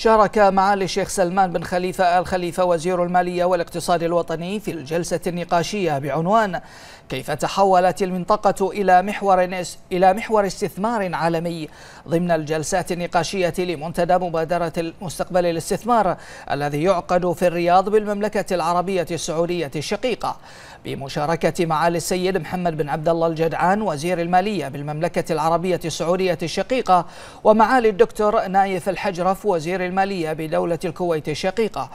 شارك معالي الشيخ سلمان بن خليفة آل خليفة وزير المالية والاقتصاد الوطني في الجلسة النقاشية بعنوان كيف تحولت المنطقة إلى محور إلى محور استثمار عالمي ضمن الجلسات النقاشية لمنتدى مبادرة المستقبل الاستثمار الذي يعقد في الرياض بالمملكة العربية السعودية الشقيقة بمشاركة معالي السيد محمد بن عبد الله الجدعان وزير المالية بالمملكة العربية السعودية الشقيقة ومعالي الدكتور نايف الحجرف وزير المالية بدولة الكويت الشقيقة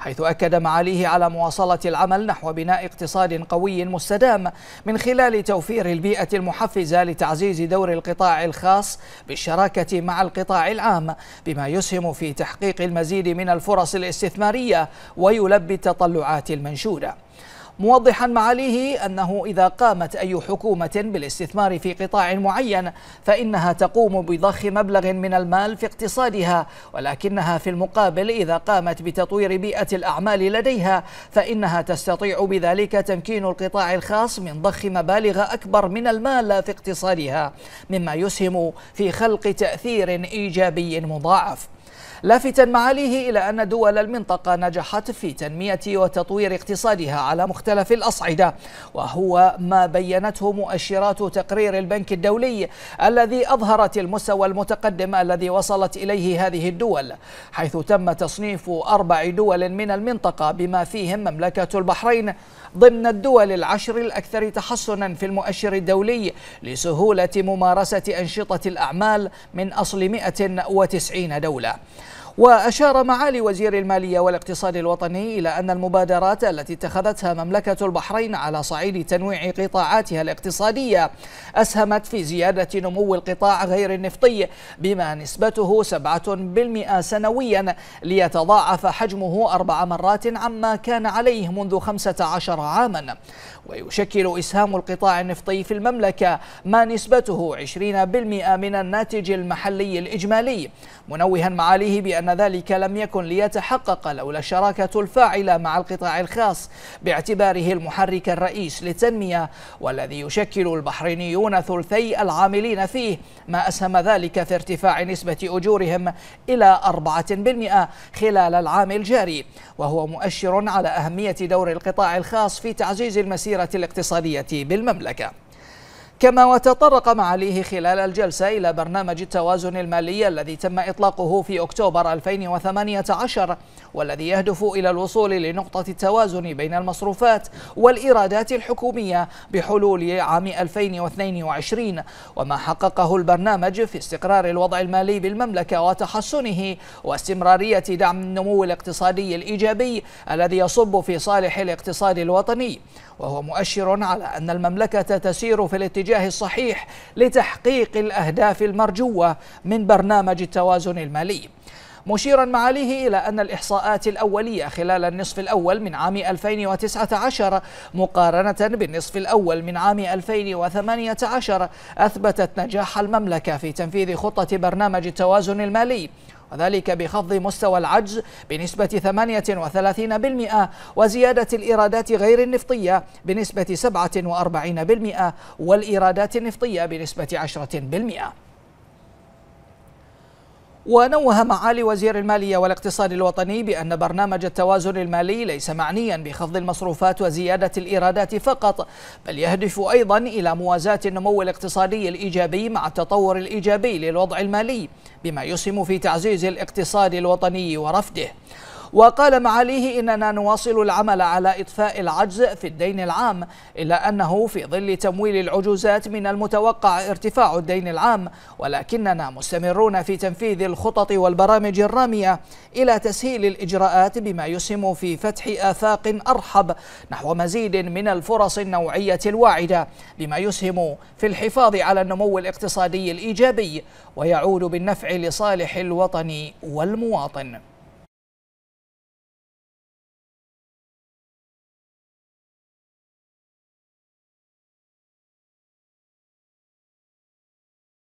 حيث أكد معاليه على مواصلة العمل نحو بناء اقتصاد قوي مستدام من خلال توفير البيئة المحفزة لتعزيز دور القطاع الخاص بالشراكة مع القطاع العام بما يسهم في تحقيق المزيد من الفرص الاستثمارية ويلبي التطلعات المنشوده موضحا معاليه أنه إذا قامت أي حكومة بالاستثمار في قطاع معين فإنها تقوم بضخ مبلغ من المال في اقتصادها ولكنها في المقابل إذا قامت بتطوير بيئة الأعمال لديها فإنها تستطيع بذلك تمكين القطاع الخاص من ضخ مبالغ أكبر من المال في اقتصادها مما يسهم في خلق تأثير إيجابي مضاعف لافتا معاليه إلى أن دول المنطقة نجحت في تنمية وتطوير اقتصادها على مختلف الأصعدة وهو ما بينته مؤشرات تقرير البنك الدولي الذي أظهرت المستوى المتقدم الذي وصلت إليه هذه الدول حيث تم تصنيف أربع دول من المنطقة بما فيهم مملكة البحرين ضمن الدول العشر الأكثر تحسنا في المؤشر الدولي لسهولة ممارسة أنشطة الأعمال من أصل 190 دولة وأشار معالي وزير المالية والاقتصاد الوطني إلى أن المبادرات التي اتخذتها مملكة البحرين على صعيد تنويع قطاعاتها الاقتصادية أسهمت في زيادة نمو القطاع غير النفطي بما نسبته 7% سنويا ليتضاعف حجمه أربع مرات عما كان عليه منذ 15 عاما ويشكل إسهام القطاع النفطي في المملكة ما نسبته 20% من الناتج المحلي الإجمالي منوها معاليه بأن أن ذلك لم يكن ليتحقق لولا الشراكة الفاعلة مع القطاع الخاص باعتباره المحرك الرئيس للتنمية والذي يشكل البحرينيون ثلثي العاملين فيه ما أسهم ذلك في ارتفاع نسبة أجورهم إلى 4% خلال العام الجاري وهو مؤشر على أهمية دور القطاع الخاص في تعزيز المسيرة الاقتصادية بالمملكة كما وتطرق معاليه خلال الجلسة إلى برنامج التوازن المالي الذي تم إطلاقه في أكتوبر 2018 والذي يهدف إلى الوصول لنقطة التوازن بين المصروفات والإيرادات الحكومية بحلول عام 2022 وما حققه البرنامج في استقرار الوضع المالي بالمملكة وتحسنه واستمرارية دعم النمو الاقتصادي الإيجابي الذي يصب في صالح الاقتصاد الوطني وهو مؤشر على أن المملكة تسير في الاتجاه الاتجاه الصحيح لتحقيق الأهداف المرجوة من برنامج التوازن المالي مشيرا معاليه إلى أن الإحصاءات الأولية خلال النصف الأول من عام 2019 مقارنة بالنصف الأول من عام 2018 أثبتت نجاح المملكة في تنفيذ خطة برنامج التوازن المالي وذلك بخفض مستوى العجز بنسبة 38% وزيادة الإيرادات غير النفطية بنسبة 47% والإيرادات النفطية بنسبة 10% ونوه معالي وزير المالية والاقتصاد الوطني بأن برنامج التوازن المالي ليس معنيا بخفض المصروفات وزيادة الإيرادات فقط بل يهدف أيضا إلى موازاة النمو الاقتصادي الإيجابي مع التطور الإيجابي للوضع المالي بما يسهم في تعزيز الاقتصاد الوطني ورفده وقال معاليه إننا نواصل العمل على إطفاء العجز في الدين العام إلا أنه في ظل تمويل العجوزات من المتوقع ارتفاع الدين العام ولكننا مستمرون في تنفيذ الخطط والبرامج الرامية إلى تسهيل الإجراءات بما يسهم في فتح آفاق أرحب نحو مزيد من الفرص النوعية الواعدة بما يسهم في الحفاظ على النمو الاقتصادي الإيجابي ويعود بالنفع لصالح الوطن والمواطن